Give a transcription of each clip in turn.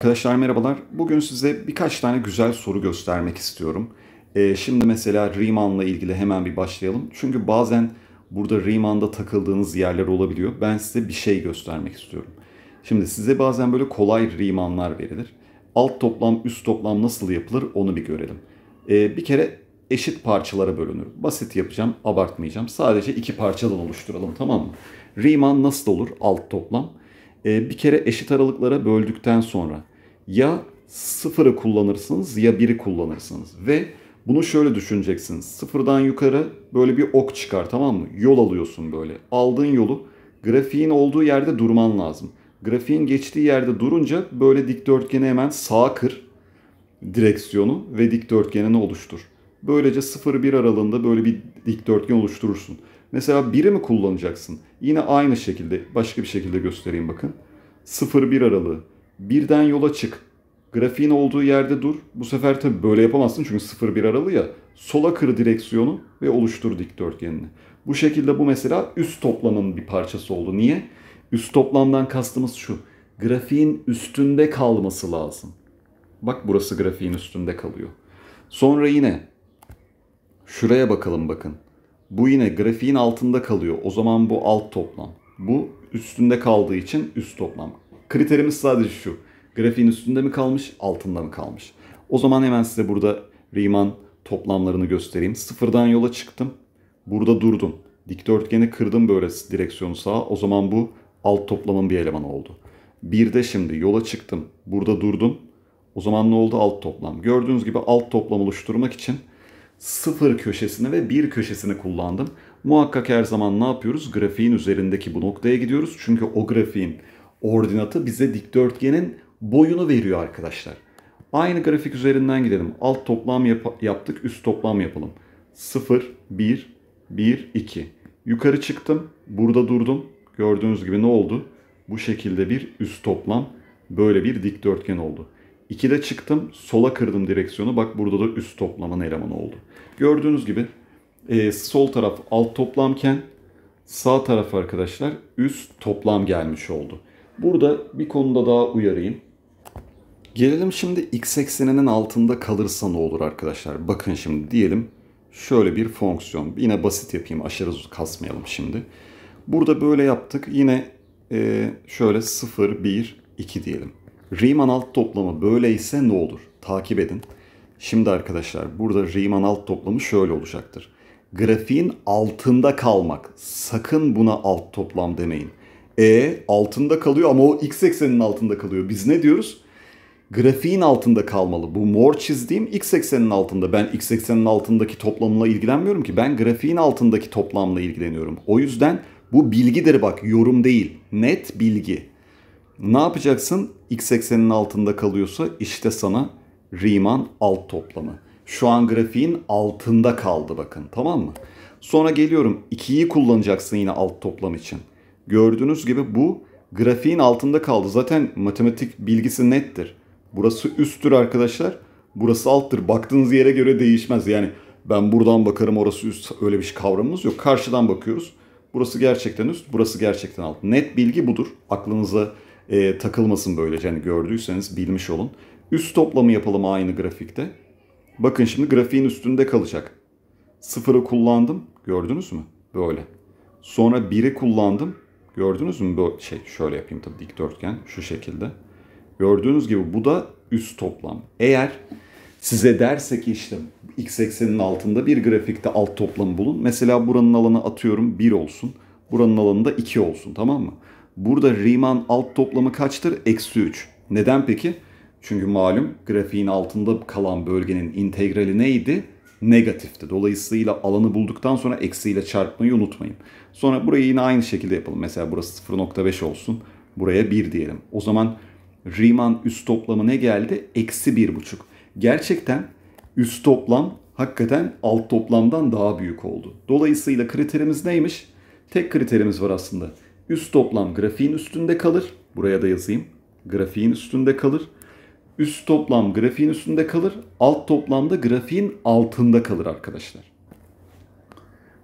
Arkadaşlar merhabalar. Bugün size birkaç tane güzel soru göstermek istiyorum. Ee, şimdi mesela Riemann'la ilgili hemen bir başlayalım. Çünkü bazen burada Riemann'da takıldığınız yerler olabiliyor. Ben size bir şey göstermek istiyorum. Şimdi size bazen böyle kolay Riemann'lar verilir. Alt toplam, üst toplam nasıl yapılır onu bir görelim. Ee, bir kere eşit parçalara bölünür. Basit yapacağım, abartmayacağım. Sadece iki parçadan oluşturalım tamam mı? Riemann nasıl olur alt toplam? e, bir kere eşit aralıklara böldükten sonra ya sıfırı kullanırsınız ya biri kullanırsınız. Ve bunu şöyle düşüneceksiniz. Sıfırdan yukarı böyle bir ok çıkar tamam mı? Yol alıyorsun böyle. Aldığın yolu grafiğin olduğu yerde durman lazım. Grafiğin geçtiği yerde durunca böyle dikdörtgeni hemen sağa kır direksiyonu ve dikdörtgenini oluştur. Böylece 0-1 aralığında böyle bir dikdörtgen oluşturursun. Mesela 1'i mi kullanacaksın? Yine aynı şekilde başka bir şekilde göstereyim bakın. 0-1 aralığı. Birden yola çık. Grafiğin olduğu yerde dur. Bu sefer tabii böyle yapamazsın çünkü 0-1 aralığı ya. Sola kır direksiyonu ve oluştur dikdörtgenini. Bu şekilde bu mesela üst toplamın bir parçası oldu. Niye? Üst toplamdan kastımız şu. Grafiğin üstünde kalması lazım. Bak burası grafiğin üstünde kalıyor. Sonra yine şuraya bakalım bakın. Bu yine grafiğin altında kalıyor. O zaman bu alt toplam. Bu üstünde kaldığı için üst toplam. Kriterimiz sadece şu. Grafiğin üstünde mi kalmış, altında mı kalmış? O zaman hemen size burada Riemann toplamlarını göstereyim. Sıfırdan yola çıktım. Burada durdum. Dikdörtgeni kırdım böyle direksiyonu sağa. O zaman bu alt toplamın bir elemanı oldu. Bir de şimdi yola çıktım. Burada durdum. O zaman ne oldu? Alt toplam. Gördüğünüz gibi alt toplam oluşturmak için sıfır köşesini ve bir köşesini kullandım. Muhakkak her zaman ne yapıyoruz? Grafiğin üzerindeki bu noktaya gidiyoruz. Çünkü o grafiğin ordinatı bize dikdörtgenin boyunu veriyor arkadaşlar. Aynı grafik üzerinden gidelim. Alt toplam yap yaptık, üst toplam yapalım. 0, 1, 1, 2. Yukarı çıktım, burada durdum. Gördüğünüz gibi ne oldu? Bu şekilde bir üst toplam, böyle bir dikdörtgen oldu. 2'de çıktım, sola kırdım direksiyonu. Bak burada da üst toplamın elemanı oldu. Gördüğünüz gibi e, sol taraf alt toplamken sağ taraf arkadaşlar üst toplam gelmiş oldu. Burada bir konuda daha uyarayım. Gelelim şimdi x ekseninin altında kalırsa ne olur arkadaşlar? Bakın şimdi diyelim şöyle bir fonksiyon. Yine basit yapayım aşırı kasmayalım şimdi. Burada böyle yaptık. Yine e, şöyle 0, 1, 2 diyelim. Riemann alt toplamı böyleyse ne olur? Takip edin. Şimdi arkadaşlar burada Riemann alt toplamı şöyle olacaktır. Grafiğin altında kalmak. Sakın buna alt toplam demeyin. E altında kalıyor ama o x ekseninin altında kalıyor. Biz ne diyoruz? Grafiğin altında kalmalı. Bu mor çizdiğim x ekseninin altında. Ben x ekseninin altındaki toplamla ilgilenmiyorum ki. Ben grafiğin altındaki toplamla ilgileniyorum. O yüzden bu bilgidir bak yorum değil. Net bilgi. Ne yapacaksın? X ekseninin altında kalıyorsa işte sana Riemann alt toplamı. Şu an grafiğin altında kaldı bakın tamam mı? Sonra geliyorum 2'yi kullanacaksın yine alt toplam için. Gördüğünüz gibi bu grafiğin altında kaldı. Zaten matematik bilgisi nettir. Burası üsttür arkadaşlar. Burası alttır. Baktığınız yere göre değişmez. Yani ben buradan bakarım orası üst öyle bir şey kavramımız yok. Karşıdan bakıyoruz. Burası gerçekten üst, burası gerçekten alt. Net bilgi budur. Aklınıza e, takılmasın böylece. Yani gördüyseniz bilmiş olun. Üst toplamı yapalım aynı grafikte. Bakın şimdi grafiğin üstünde kalacak. Sıfırı kullandım. Gördünüz mü? Böyle. Sonra biri kullandım. Gördünüz mü? Böyle şey şöyle yapayım tabii dikdörtgen şu şekilde. Gördüğünüz gibi bu da üst toplam. Eğer size derse ki işte x eksenin altında bir grafikte alt toplamı bulun. Mesela buranın alanı atıyorum 1 olsun. Buranın alanı da 2 olsun tamam mı? Burada Riemann alt toplamı kaçtır? Eksi 3. Neden peki? Çünkü malum grafiğin altında kalan bölgenin integrali neydi? Negatifti. Dolayısıyla alanı bulduktan sonra eksiyle çarpmayı unutmayın. Sonra burayı yine aynı şekilde yapalım. Mesela burası 0.5 olsun. Buraya 1 diyelim. O zaman Riemann üst toplamı ne geldi? Eksi 1.5. Gerçekten üst toplam hakikaten alt toplamdan daha büyük oldu. Dolayısıyla kriterimiz neymiş? Tek kriterimiz var aslında. Üst toplam grafiğin üstünde kalır. Buraya da yazayım. Grafiğin üstünde kalır üst toplam grafiğin üstünde kalır, alt toplam da grafiğin altında kalır arkadaşlar.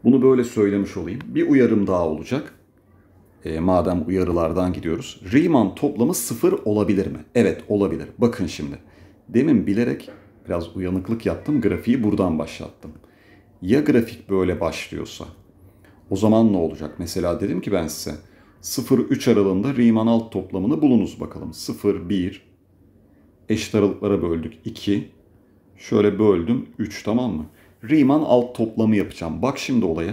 Bunu böyle söylemiş olayım. Bir uyarım daha olacak. E, madem uyarılardan gidiyoruz. Riemann toplamı sıfır olabilir mi? Evet olabilir. Bakın şimdi. Demin bilerek biraz uyanıklık yaptım. Grafiği buradan başlattım. Ya grafik böyle başlıyorsa? O zaman ne olacak? Mesela dedim ki ben size 0-3 aralığında Riemann alt toplamını bulunuz bakalım. 0, 1, eşit aralıklara böldük 2. Şöyle böldüm 3 tamam mı? Riemann alt toplamı yapacağım. Bak şimdi olaya.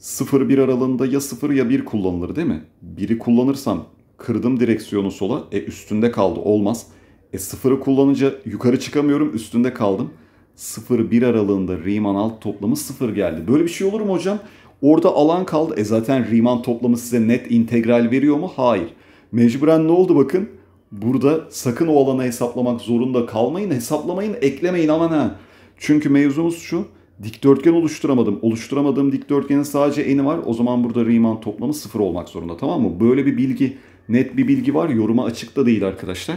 0-1 aralığında ya 0 ya 1 kullanılır değil mi? 1'i kullanırsam kırdım direksiyonu sola. E üstünde kaldı olmaz. E 0'ı kullanınca yukarı çıkamıyorum üstünde kaldım. 0-1 aralığında Riemann alt toplamı 0 geldi. Böyle bir şey olur mu hocam? Orada alan kaldı. E zaten Riemann toplamı size net integral veriyor mu? Hayır. Mecburen ne oldu bakın? Burada sakın o alana hesaplamak zorunda kalmayın. Hesaplamayın, eklemeyin aman ha. Çünkü mevzumuz şu. Dikdörtgen oluşturamadım. Oluşturamadığım dikdörtgenin sadece eni var. O zaman burada Riemann toplamı sıfır olmak zorunda tamam mı? Böyle bir bilgi, net bir bilgi var. Yoruma açıkta değil arkadaşlar.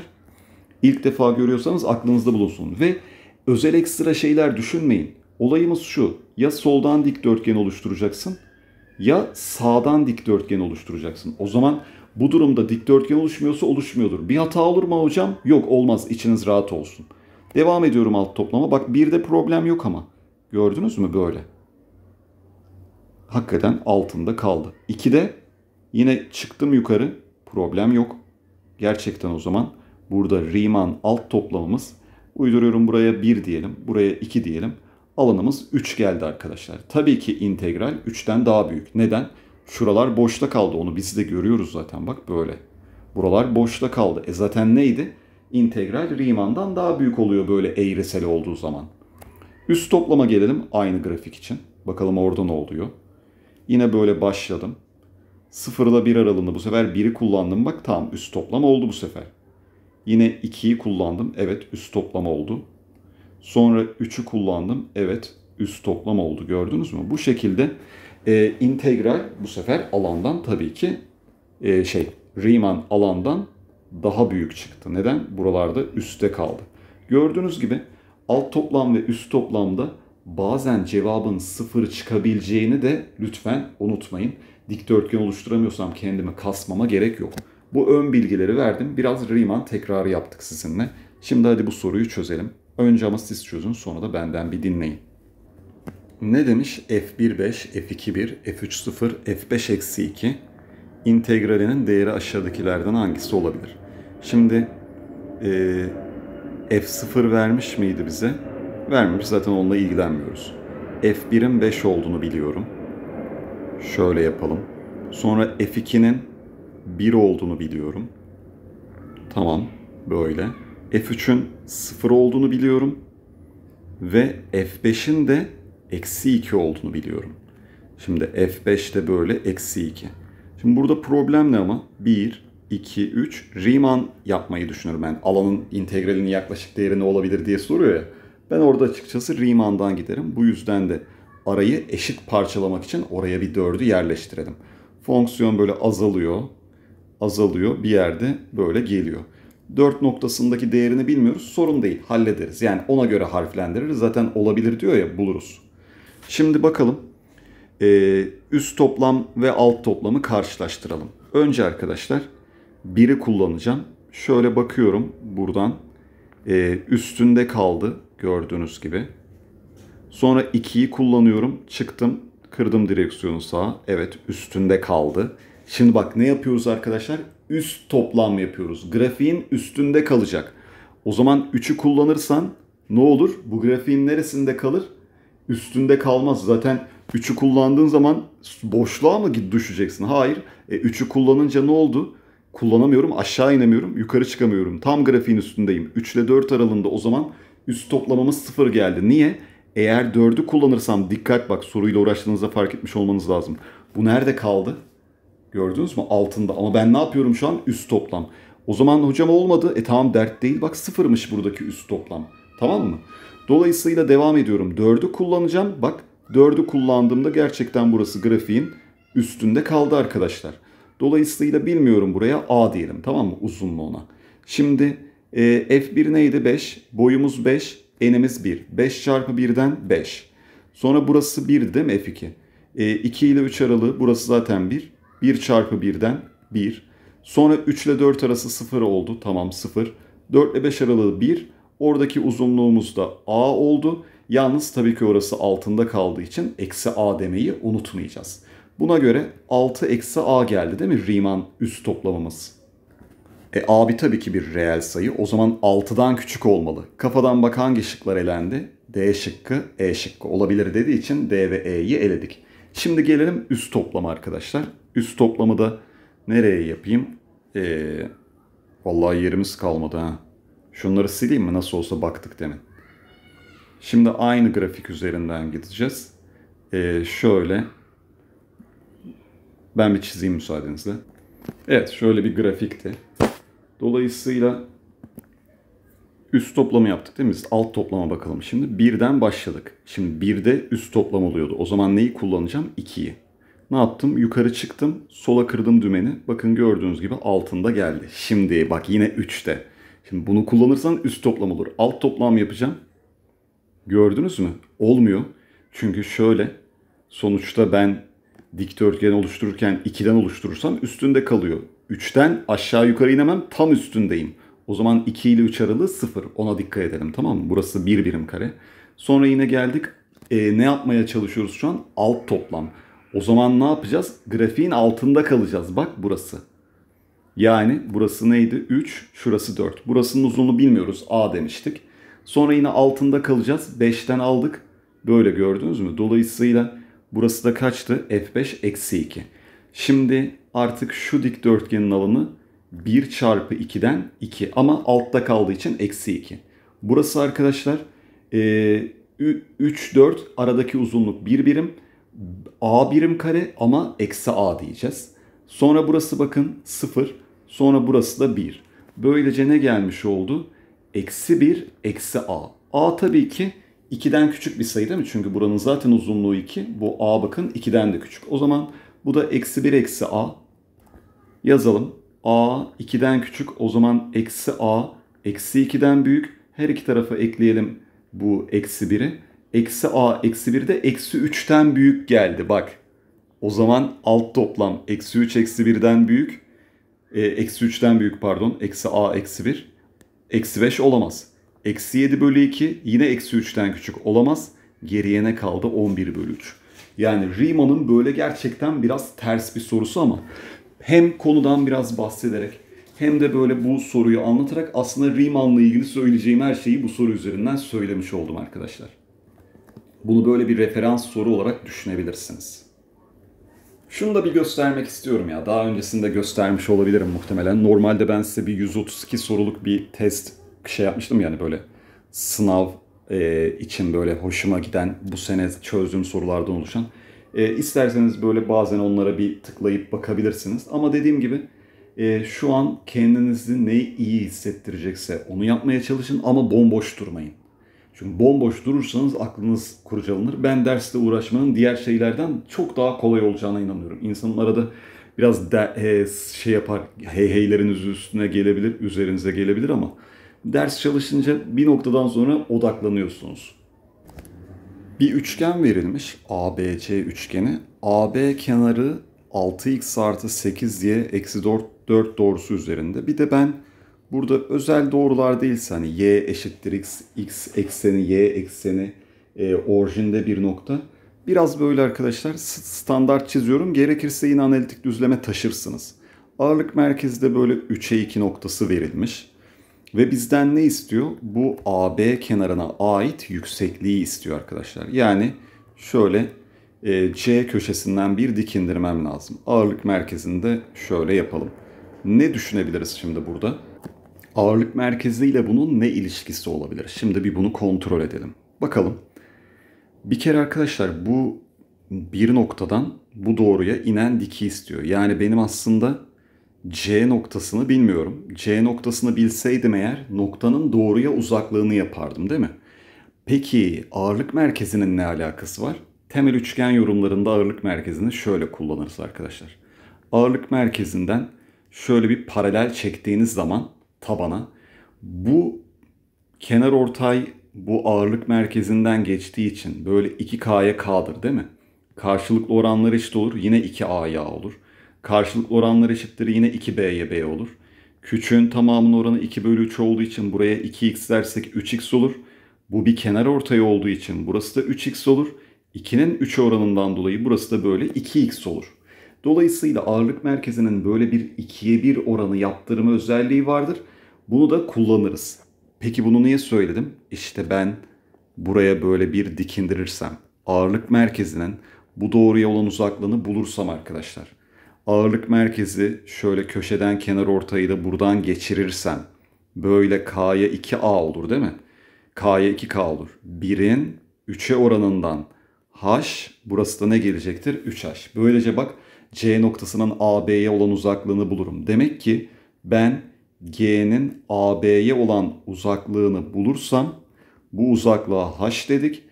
İlk defa görüyorsanız aklınızda bulunsun. Ve özel ekstra şeyler düşünmeyin. Olayımız şu. Ya soldan dikdörtgen oluşturacaksın ya sağdan dikdörtgen oluşturacaksın. O zaman bu durumda dikdörtgen oluşmuyorsa oluşmuyordur. Bir hata olur mu hocam? Yok olmaz. İçiniz rahat olsun. Devam ediyorum alt toplama. Bak bir de problem yok ama. Gördünüz mü böyle? Hakikaten altında kaldı. İki de yine çıktım yukarı. Problem yok. Gerçekten o zaman burada Riemann alt toplamımız uyduruyorum buraya 1 diyelim. Buraya 2 diyelim. Alanımız 3 geldi arkadaşlar. Tabii ki integral 3'ten daha büyük. Neden? Şuralar boşta kaldı. Onu biz de görüyoruz zaten bak böyle. Buralar boşta kaldı. E zaten neydi? İntegral Riemann'dan daha büyük oluyor böyle eğrisel olduğu zaman. Üst toplama gelelim aynı grafik için. Bakalım orada ne oluyor. Yine böyle başladım. 0 bir 1 aralığında bu sefer biri kullandım. Bak tamam üst toplama oldu bu sefer. Yine 2'yi kullandım. Evet üst toplama oldu. Sonra 3'ü kullandım. Evet üst toplam oldu gördünüz mü? Bu şekilde e, integral bu sefer alandan tabii ki e, şey Riemann alandan daha büyük çıktı. Neden? Buralarda üstte kaldı. Gördüğünüz gibi alt toplam ve üst toplamda bazen cevabın sıfır çıkabileceğini de lütfen unutmayın. Dikdörtgen oluşturamıyorsam kendimi kasmama gerek yok. Bu ön bilgileri verdim. Biraz Riemann tekrarı yaptık sizinle. Şimdi hadi bu soruyu çözelim. Önce ama siz çözün sonra da benden bir dinleyin. Ne demiş? f1.5, f2.1, f3.0, f5-2 integralinin değeri aşağıdakilerden hangisi olabilir? Şimdi e, f0 vermiş miydi bize? Vermemiş zaten onunla ilgilenmiyoruz. f1'in 5 olduğunu biliyorum. Şöyle yapalım. Sonra f2'nin 1 olduğunu biliyorum. Tamam böyle. f3'ün 0 olduğunu biliyorum. Ve f5'in de eksi 2 olduğunu biliyorum. Şimdi f de böyle eksi 2. Şimdi burada problem ne ama? 1, 2, 3 Riemann yapmayı düşünüyorum ben. Yani alanın integralinin yaklaşık değeri ne olabilir diye soruyor ya. Ben orada açıkçası Riemann'dan giderim. Bu yüzden de arayı eşit parçalamak için oraya bir dördü yerleştirelim. Fonksiyon böyle azalıyor, azalıyor bir yerde böyle geliyor. 4 noktasındaki değerini bilmiyoruz. Sorun değil, hallederiz. Yani ona göre harflendiririz. Zaten olabilir diyor ya buluruz. Şimdi bakalım e, üst toplam ve alt toplamı karşılaştıralım. Önce arkadaşlar biri kullanacağım. Şöyle bakıyorum buradan e, üstünde kaldı gördüğünüz gibi. Sonra 2'yi kullanıyorum. Çıktım kırdım direksiyonu sağa. Evet üstünde kaldı. Şimdi bak ne yapıyoruz arkadaşlar? Üst toplam yapıyoruz. Grafiğin üstünde kalacak. O zaman 3'ü kullanırsan ne olur? Bu grafiğin neresinde kalır? üstünde kalmaz. Zaten 3'ü kullandığın zaman boşluğa mı düşeceksin? Hayır. E, kullanınca ne oldu? Kullanamıyorum, aşağı inemiyorum, yukarı çıkamıyorum. Tam grafiğin üstündeyim. 3 ile 4 aralığında o zaman üst toplamamız 0 geldi. Niye? Eğer 4'ü kullanırsam dikkat bak soruyla uğraştığınızda fark etmiş olmanız lazım. Bu nerede kaldı? Gördünüz mü? Altında. Ama ben ne yapıyorum şu an? Üst toplam. O zaman hocam olmadı. E tamam dert değil. Bak sıfırmış buradaki üst toplam. Tamam mı? Dolayısıyla devam ediyorum. 4'ü kullanacağım. Bak 4'ü kullandığımda gerçekten burası grafiğin üstünde kaldı arkadaşlar. Dolayısıyla bilmiyorum buraya A diyelim tamam mı uzunluğuna. Şimdi e, F1 neydi 5? Boyumuz 5, enimiz 1. 5 çarpı 1'den 5. Sonra burası 1 değil mi F2? E, 2 ile 3 aralığı burası zaten 1. 1 çarpı 1'den 1. Sonra 3 ile 4 arası 0 oldu. Tamam 0. 4 ile 5 aralığı 1. Oradaki uzunluğumuz da A oldu. Yalnız tabii ki orası altında kaldığı için eksi A demeyi unutmayacağız. Buna göre 6 eksi A geldi değil mi Riemann üst toplamımız? E A1 tabii ki bir reel sayı. O zaman 6'dan küçük olmalı. Kafadan bak hangi şıklar elendi? D şıkkı, E şıkkı olabilir dediği için D ve E'yi eledik. Şimdi gelelim üst toplama arkadaşlar. Üst toplamı da nereye yapayım? Ee, vallahi yerimiz kalmadı ha. Şunları sileyim mi nasıl olsa baktık demin. Şimdi aynı grafik üzerinden gideceğiz. Ee, şöyle. Ben bir çizeyim müsaadenizle. Evet şöyle bir grafikti. Dolayısıyla üst toplama yaptık değil mi? Biz alt toplama bakalım şimdi. Birden başladık. Şimdi birde üst toplam oluyordu. O zaman neyi kullanacağım? 2'yi. Ne yaptım? Yukarı çıktım. Sola kırdım dümeni. Bakın gördüğünüz gibi altında geldi. Şimdi bak yine 3'te. Şimdi bunu kullanırsan üst toplam olur. Alt toplam yapacağım. Gördünüz mü? Olmuyor. Çünkü şöyle sonuçta ben dikdörtgen oluştururken 2'den oluşturursam üstünde kalıyor. 3'ten aşağı yukarı inemem tam üstündeyim. O zaman 2 ile 3 aralığı 0. Ona dikkat edelim tamam mı? Burası 1 bir birim kare. Sonra yine geldik. E, ne yapmaya çalışıyoruz şu an? Alt toplam. O zaman ne yapacağız? Grafiğin altında kalacağız. Bak burası. Yani burası neydi? 3, şurası 4. Burasının uzunluğu bilmiyoruz. A demiştik. Sonra yine altında kalacağız. 5'ten aldık. Böyle gördünüz mü? Dolayısıyla burası da kaçtı? F5 eksi 2. Şimdi artık şu dikdörtgenin alanı 1 çarpı 2'den 2 ama altta kaldığı için eksi 2. Burası arkadaşlar 3, e, 4 aradaki uzunluk 1 birim. A birim kare ama eksi A diyeceğiz. Sonra burası bakın 0. Sonra burası da 1. Böylece ne gelmiş oldu? Eksi 1, eksi a. a tabii ki 2'den küçük bir sayı değil mi? Çünkü buranın zaten uzunluğu 2. Bu a bakın 2'den de küçük. O zaman bu da eksi 1 eksi a. Yazalım. a 2'den küçük. O zaman eksi a eksi 2'den büyük. Her iki tarafa ekleyelim bu eksi 1'i. Eksi a eksi 1 de eksi 3'ten büyük geldi. Bak o zaman alt toplam eksi 3 eksi 1'den büyük. E, eksi 3'ten büyük pardon. Eksi a eksi 1. Eksi 5 olamaz. Eksi 7 bölü 2 yine eksi 3'ten küçük olamaz. Geriye ne kaldı? 11 bölü 3. Yani Riemann'ın böyle gerçekten biraz ters bir sorusu ama hem konudan biraz bahsederek hem de böyle bu soruyu anlatarak aslında Riemann'la ilgili söyleyeceğim her şeyi bu soru üzerinden söylemiş oldum arkadaşlar. Bunu böyle bir referans soru olarak düşünebilirsiniz. Şunu da bir göstermek istiyorum ya. Daha öncesinde göstermiş olabilirim muhtemelen. Normalde ben size bir 132 soruluk bir test şey yapmıştım yani böyle sınav e, için böyle hoşuma giden bu sene çözdüğüm sorulardan oluşan. E, isterseniz böyle bazen onlara bir tıklayıp bakabilirsiniz. Ama dediğim gibi e, şu an kendinizi neyi iyi hissettirecekse onu yapmaya çalışın ama bomboş durmayın. Çünkü bomboş durursanız aklınız kurcalanır. Ben derste uğraşmanın diğer şeylerden çok daha kolay olacağına inanıyorum. İnsanın arada biraz de, he, şey yapar, heyheyleriniz üstüne gelebilir, üzerinize gelebilir ama ders çalışınca bir noktadan sonra odaklanıyorsunuz. Bir üçgen verilmiş, ABC üçgeni. AB kenarı 6x artı 8 diye eksi 4, 4 doğrusu üzerinde. Bir de ben Burada özel doğrular değilse hani y eşittir x, x ekseni, y ekseni e, orijinde bir nokta. Biraz böyle arkadaşlar standart çiziyorum. Gerekirse yine analitik düzleme taşırsınız. Ağırlık merkezde böyle 3'e 2 noktası verilmiş. Ve bizden ne istiyor? Bu AB kenarına ait yüksekliği istiyor arkadaşlar. Yani şöyle e, C köşesinden bir dik indirmem lazım. Ağırlık merkezinde şöyle yapalım. Ne düşünebiliriz şimdi burada? Ağırlık merkeziyle bunun ne ilişkisi olabilir? Şimdi bir bunu kontrol edelim. Bakalım. Bir kere arkadaşlar bu bir noktadan bu doğruya inen diki istiyor. Yani benim aslında C noktasını bilmiyorum. C noktasını bilseydim eğer noktanın doğruya uzaklığını yapardım değil mi? Peki ağırlık merkezinin ne alakası var? Temel üçgen yorumlarında ağırlık merkezini şöyle kullanırız arkadaşlar. Ağırlık merkezinden şöyle bir paralel çektiğiniz zaman tabana. Bu kenar ortay bu ağırlık merkezinden geçtiği için böyle 2K'ya K'dır değil mi? Karşılıklı oranlar eşit olur yine 2A'ya olur. Karşılıklı oranlar eşittir yine 2B'ye B olur. Küçüğün tamamının oranı 2 bölü 3 olduğu için buraya 2x dersek 3x olur. Bu bir kenar ortay olduğu için burası da 3x olur. 2'nin 3 oranından dolayı burası da böyle 2x olur. Dolayısıyla ağırlık merkezinin böyle bir 2'ye 1 oranı yaptırma özelliği vardır. Bunu da kullanırız. Peki bunu niye söyledim? İşte ben buraya böyle bir dikindirirsem, ağırlık merkezinin bu doğruya olan uzaklığını bulursam arkadaşlar. Ağırlık merkezi şöyle köşeden kenar ortayı da buradan geçirirsem böyle K'ya 2A olur değil mi? K'ya 2K olur. 1'in 3'e oranından H burası da ne gelecektir? 3H. Böylece bak C noktasının AB'ye olan uzaklığını bulurum. Demek ki ben G'nin AB'ye olan uzaklığını bulursam bu uzaklığa h dedik.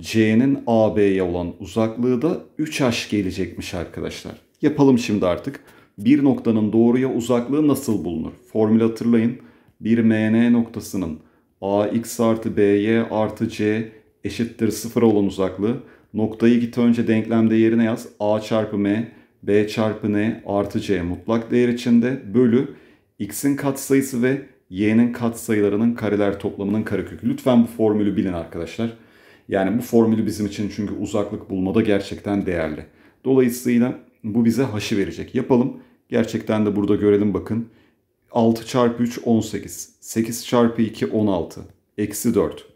C'nin AB'ye olan uzaklığı da 3h gelecekmiş arkadaşlar. Yapalım şimdi artık. Bir noktanın doğruya uzaklığı nasıl bulunur? Formül hatırlayın. Bir MN noktasının AX artı BY artı C eşittir sıfıra olan uzaklığı. Noktayı git önce denklemde yerine yaz. A çarpı M, B çarpı N artı C mutlak değer içinde bölü x'in katsayısı ve y'nin katsayılarının kareler toplamının karekökü. Lütfen bu formülü bilin arkadaşlar. Yani bu formülü bizim için çünkü uzaklık bulmada gerçekten değerli. Dolayısıyla bu bize haşı verecek. Yapalım. Gerçekten de burada görelim bakın. 6 çarpı 3 18. 8 çarpı 2 16. Eksi 4.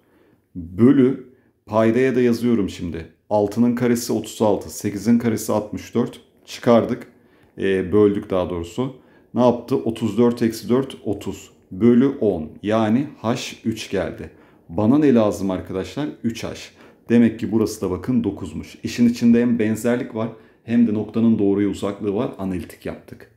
Bölü paydaya da yazıyorum şimdi. 6'nın karesi 36. 8'in karesi 64. Çıkardık. E, böldük daha doğrusu ne yaptı? 34 eksi 4 30 bölü 10 yani h 3 geldi. Bana ne lazım arkadaşlar? 3h. Demek ki burası da bakın 9'muş. İşin içinde hem benzerlik var hem de noktanın doğruya uzaklığı var. Analitik yaptık.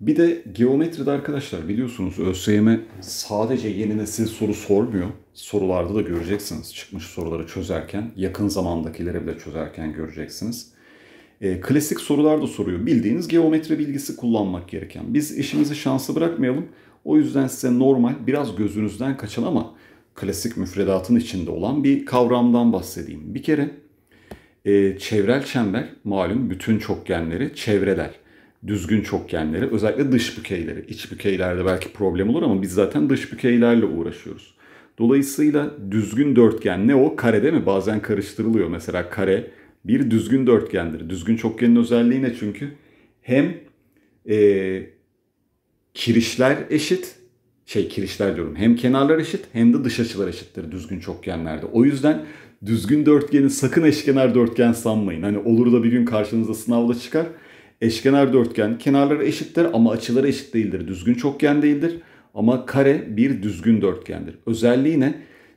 Bir de geometride arkadaşlar biliyorsunuz ÖSYM sadece yeni nesil soru sormuyor. Sorularda da göreceksiniz. Çıkmış soruları çözerken, yakın zamandakileri bile çözerken göreceksiniz e, klasik sorular da soruyor. Bildiğiniz geometri bilgisi kullanmak gereken. Biz işimizi şansı bırakmayalım. O yüzden size normal biraz gözünüzden kaçan ama klasik müfredatın içinde olan bir kavramdan bahsedeyim. Bir kere e, çevrel çember malum bütün çokgenleri çevreler. Düzgün çokgenleri özellikle dış bükeyleri. İç bükeylerde belki problem olur ama biz zaten dış bükeylerle uğraşıyoruz. Dolayısıyla düzgün dörtgen ne o? Karede mi? Bazen karıştırılıyor. Mesela kare bir düzgün dörtgendir. Düzgün çokgenin özelliği ne çünkü? Hem e, kirişler eşit, şey kirişler diyorum hem kenarlar eşit hem de dış açılar eşittir düzgün çokgenlerde. O yüzden düzgün dörtgeni sakın eşkenar dörtgen sanmayın. Hani olur da bir gün karşınıza sınavda çıkar. Eşkenar dörtgen kenarları eşittir ama açıları eşit değildir. Düzgün çokgen değildir ama kare bir düzgün dörtgendir. Özelliği ne?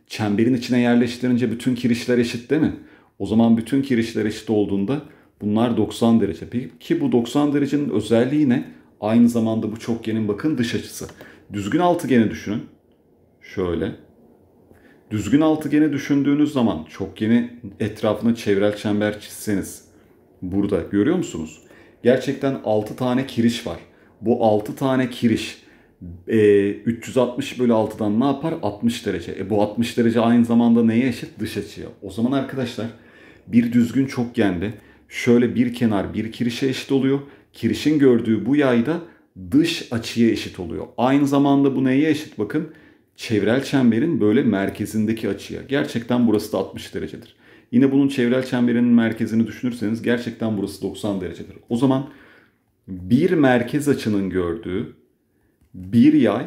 Çemberin içine yerleştirince bütün kirişler eşit değil mi? O zaman bütün kirişler eşit olduğunda bunlar 90 derece. Ki bu 90 derecenin özelliği ne? Aynı zamanda bu çokgenin bakın dış açısı. Düzgün altıgeni düşünün. Şöyle. Düzgün altıgeni düşündüğünüz zaman çokgeni etrafına çevrel çember çizseniz burada görüyor musunuz? Gerçekten 6 tane kiriş var. Bu 6 tane kiriş e, 360 bölü 6'dan ne yapar? 60 derece. E, bu 60 derece aynı zamanda neye eşit? Dış açıya. O zaman arkadaşlar bir düzgün çokgende şöyle bir kenar bir kirişe eşit oluyor. Kirişin gördüğü bu yayda dış açıya eşit oluyor. Aynı zamanda bu neye eşit bakın? Çevrel çemberin böyle merkezindeki açıya. Gerçekten burası da 60 derecedir. Yine bunun çevrel çemberinin merkezini düşünürseniz gerçekten burası 90 derecedir. O zaman bir merkez açının gördüğü bir yay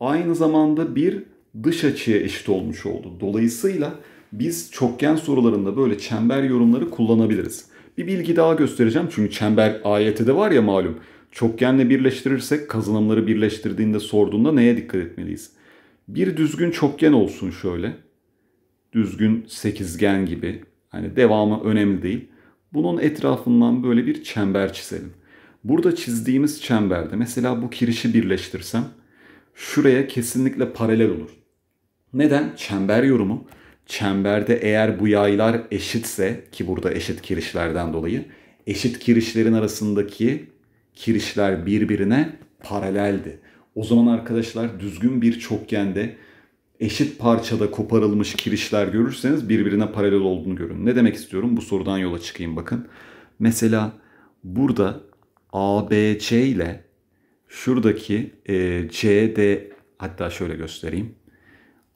aynı zamanda bir dış açıya eşit olmuş oldu. Dolayısıyla biz çokgen sorularında böyle çember yorumları kullanabiliriz. Bir bilgi daha göstereceğim çünkü çember AYT'de var ya malum. Çokgenle birleştirirsek kazanımları birleştirdiğinde sorduğunda neye dikkat etmeliyiz? Bir düzgün çokgen olsun şöyle. Düzgün sekizgen gibi. Hani devamı önemli değil. Bunun etrafından böyle bir çember çizelim. Burada çizdiğimiz çemberde mesela bu kirişi birleştirsem şuraya kesinlikle paralel olur. Neden? Çember yorumu çemberde eğer bu yaylar eşitse ki burada eşit kirişlerden dolayı eşit kirişlerin arasındaki kirişler birbirine paraleldi. O zaman arkadaşlar düzgün bir çokgende eşit parçada koparılmış kirişler görürseniz birbirine paralel olduğunu görün. Ne demek istiyorum? Bu sorudan yola çıkayım bakın. Mesela burada ABC ile şuradaki e, CD hatta şöyle göstereyim.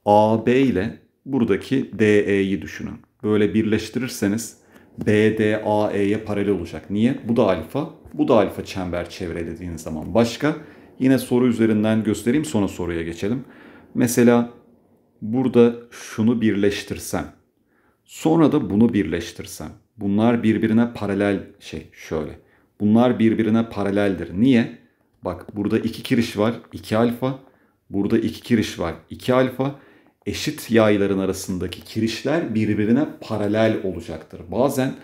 AB ile buradaki DE'yi düşünün. Böyle birleştirirseniz BDAE'ye paralel olacak. Niye? Bu da alfa, bu da alfa çember çevrelediğiniz zaman. Başka yine soru üzerinden göstereyim sonra soruya geçelim. Mesela burada şunu birleştirsem, sonra da bunu birleştirsem. Bunlar birbirine paralel şey şöyle. Bunlar birbirine paraleldir. Niye? Bak burada iki kiriş var, iki alfa. Burada iki kiriş var, iki alfa eşit yayların arasındaki kirişler birbirine paralel olacaktır. Bazen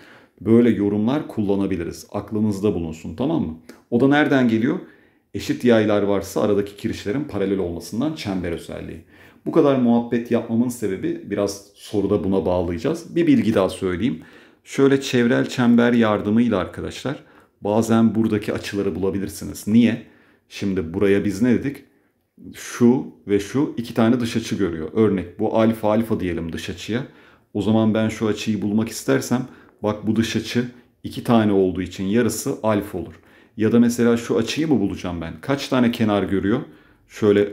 böyle yorumlar kullanabiliriz. Aklınızda bulunsun tamam mı? O da nereden geliyor? Eşit yaylar varsa aradaki kirişlerin paralel olmasından çember özelliği. Bu kadar muhabbet yapmamın sebebi biraz soruda buna bağlayacağız. Bir bilgi daha söyleyeyim. Şöyle çevrel çember yardımıyla arkadaşlar bazen buradaki açıları bulabilirsiniz. Niye? Şimdi buraya biz ne dedik? şu ve şu iki tane dış açı görüyor. Örnek bu alfa alfa diyelim dış açıya. O zaman ben şu açıyı bulmak istersem bak bu dış açı iki tane olduğu için yarısı alfa olur. Ya da mesela şu açıyı mı bulacağım ben? Kaç tane kenar görüyor? Şöyle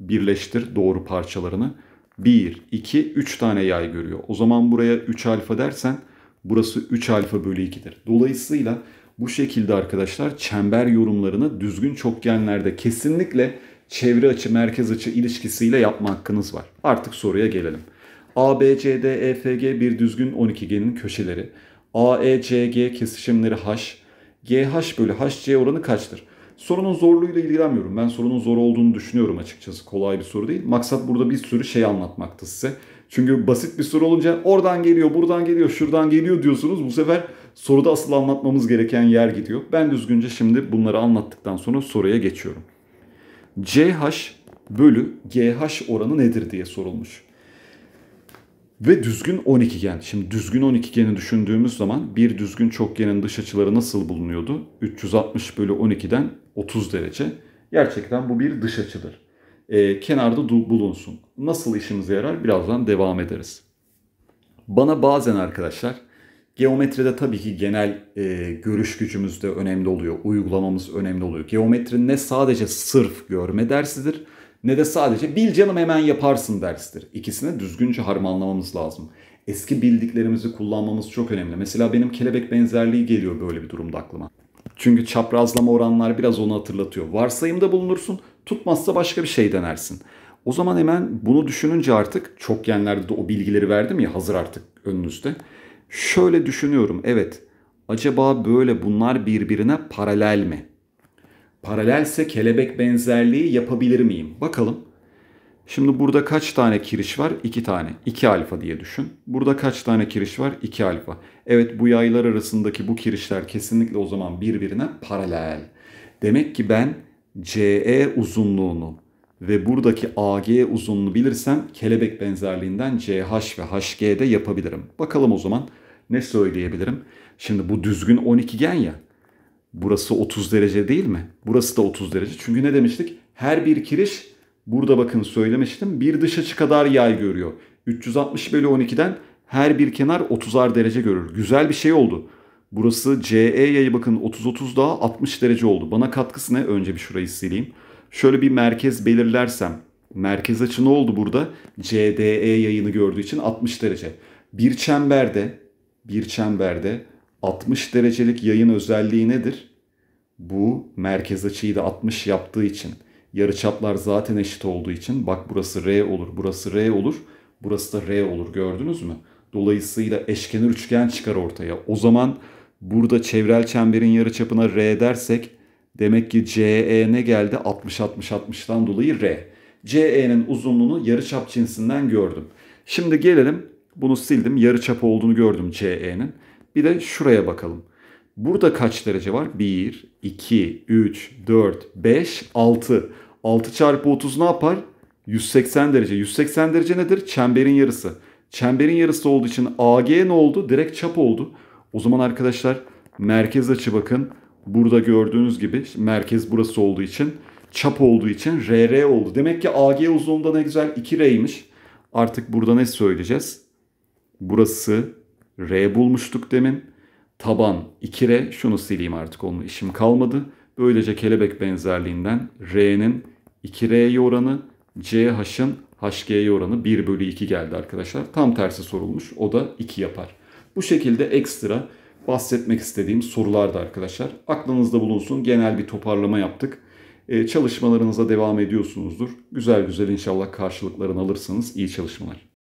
birleştir doğru parçalarını. 1, 2, 3 tane yay görüyor. O zaman buraya 3 alfa dersen burası 3 alfa bölü 2'dir. Dolayısıyla bu şekilde arkadaşlar çember yorumlarını düzgün çokgenlerde kesinlikle çevre açı merkez açı ilişkisiyle yapma hakkınız var. Artık soruya gelelim. A, B, C, D, E, F, G bir düzgün 12 genin köşeleri. A, E, C, G kesişimleri H. G, H bölü H, C oranı kaçtır? Sorunun zorluğuyla ilgilenmiyorum. Ben sorunun zor olduğunu düşünüyorum açıkçası. Kolay bir soru değil. Maksat burada bir sürü şey anlatmaktı size. Çünkü basit bir soru olunca oradan geliyor, buradan geliyor, şuradan geliyor diyorsunuz. Bu sefer soruda asıl anlatmamız gereken yer gidiyor. Ben düzgünce şimdi bunları anlattıktan sonra soruya geçiyorum. CH bölü GH oranı nedir diye sorulmuş. Ve düzgün 12 gen. Şimdi düzgün 12 geni düşündüğümüz zaman bir düzgün çokgenin dış açıları nasıl bulunuyordu? 360 bölü 12'den 30 derece. Gerçekten bu bir dış açıdır. Ee, kenarda bulunsun. Nasıl işimize yarar? Birazdan devam ederiz. Bana bazen arkadaşlar Geometride tabii ki genel e, görüş gücümüz de önemli oluyor. Uygulamamız önemli oluyor. Geometri ne sadece sırf görme dersidir ne de sadece bil canım hemen yaparsın dersidir. İkisini düzgünce harmanlamamız lazım. Eski bildiklerimizi kullanmamız çok önemli. Mesela benim kelebek benzerliği geliyor böyle bir durumda aklıma. Çünkü çaprazlama oranlar biraz onu hatırlatıyor. Varsayımda bulunursun, tutmazsa başka bir şey denersin. O zaman hemen bunu düşününce artık çok genlerde de o bilgileri verdim ya hazır artık önünüzde. Şöyle düşünüyorum. Evet. Acaba böyle bunlar birbirine paralel mi? Paralelse kelebek benzerliği yapabilir miyim? Bakalım. Şimdi burada kaç tane kiriş var? 2 tane. 2 alfa diye düşün. Burada kaç tane kiriş var? 2 alfa. Evet bu yaylar arasındaki bu kirişler kesinlikle o zaman birbirine paralel. Demek ki ben CE uzunluğunu ve buradaki AG uzunluğunu bilirsem kelebek benzerliğinden CH ve HG'de yapabilirim. Bakalım o zaman ne söyleyebilirim? Şimdi bu düzgün 12 gen ya. Burası 30 derece değil mi? Burası da 30 derece. Çünkü ne demiştik? Her bir kiriş burada bakın söylemiştim bir dış açı kadar yay görüyor. 360 bölü 12'den her bir kenar 30'ar derece görür. Güzel bir şey oldu. Burası CE yayı bakın 30-30 daha 60 derece oldu. Bana katkısı ne? Önce bir şurayı sileyim şöyle bir merkez belirlersem merkez açı ne oldu burada? CDE yayını gördüğü için 60 derece. Bir çemberde bir çemberde 60 derecelik yayın özelliği nedir? Bu merkez açıyı da 60 yaptığı için yarıçaplar zaten eşit olduğu için bak burası R olur, burası R olur, burası da R olur gördünüz mü? Dolayısıyla eşkenar üçgen çıkar ortaya. O zaman burada çevrel çemberin yarıçapına R dersek Demek ki CE ne geldi? 60-60-60'dan dolayı R. CE'nin uzunluğunu yarıçap cinsinden gördüm. Şimdi gelelim bunu sildim. Yarıçap olduğunu gördüm CE'nin. Bir de şuraya bakalım. Burada kaç derece var? 1, 2, 3, 4, 5, 6. 6 çarpı 30 ne yapar? 180 derece. 180 derece nedir? Çemberin yarısı. Çemberin yarısı olduğu için AG ne oldu? Direkt çap oldu. O zaman arkadaşlar merkez açı bakın burada gördüğünüz gibi merkez burası olduğu için çap olduğu için RR oldu. Demek ki AG uzunluğunda ne güzel 2R'ymiş. Artık burada ne söyleyeceğiz? Burası R bulmuştuk demin. Taban 2R. Şunu sileyim artık onun işim kalmadı. Böylece kelebek benzerliğinden R'nin 2R'ye oranı CH'ın HG'ye oranı 1 bölü 2 geldi arkadaşlar. Tam tersi sorulmuş. O da 2 yapar. Bu şekilde ekstra bahsetmek istediğim sorulardı arkadaşlar. Aklınızda bulunsun. Genel bir toparlama yaptık. Ee, çalışmalarınıza devam ediyorsunuzdur. Güzel güzel inşallah karşılıklarını alırsınız. İyi çalışmalar.